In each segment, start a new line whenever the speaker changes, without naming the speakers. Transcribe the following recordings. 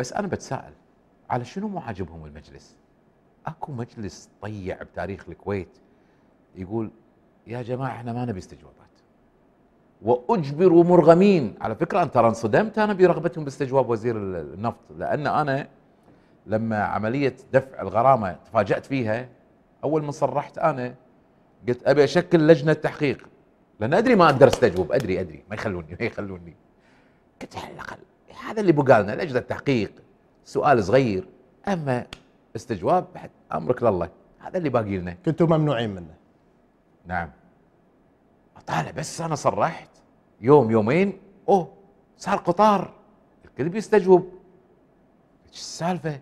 بس انا بتساءل على شنو مو عاجبهم المجلس؟ اكو مجلس طيع بتاريخ الكويت يقول يا جماعه احنا ما نبي استجوابات واجبروا مرغمين على فكره انت ترى انصدمت انا برغبتهم باستجواب وزير النفط لان انا لما عمليه دفع الغرامه تفاجات فيها اول ما صرحت انا قلت ابي اشكل لجنه تحقيق لان ادري ما اقدر استجوب ادري ادري ما يخلوني ما يخلوني قلت على الاقل هذا اللي بقالنا لاجل التحقيق سؤال صغير اما استجواب بعد امرك لله هذا اللي باقي لنا كنتوا ممنوعين منه نعم اطالع بس انا صرحت يوم يومين اوه صار قطار الكل بيستجوب ايش السالفه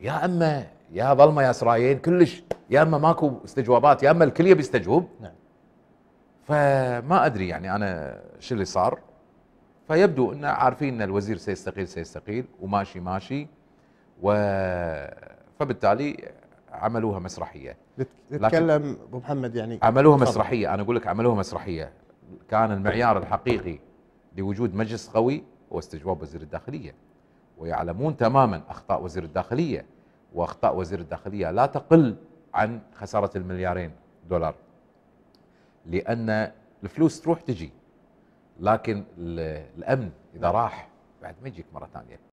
يا اما يا ظلمه يا سرايين كلش يا اما ماكو استجوابات يا اما الكل يبي يستجوب نعم فما ادري يعني انا شو اللي صار فيبدو ان عارفين ان الوزير سيستقيل سيستقيل وماشي ماشي و فبالتالي عملوها مسرحيه نتكلم
ابو محمد يعني عملوها بفضل. مسرحيه
انا اقول لك عملوها مسرحيه كان المعيار الحقيقي لوجود مجلس قوي هو استجواب وزير الداخليه ويعلمون تماما اخطاء وزير الداخليه واخطاء وزير الداخليه لا تقل عن خساره المليارين دولار لان الفلوس تروح
تجي لكن الامن اذا راح بعد ما يجيك مره ثانيه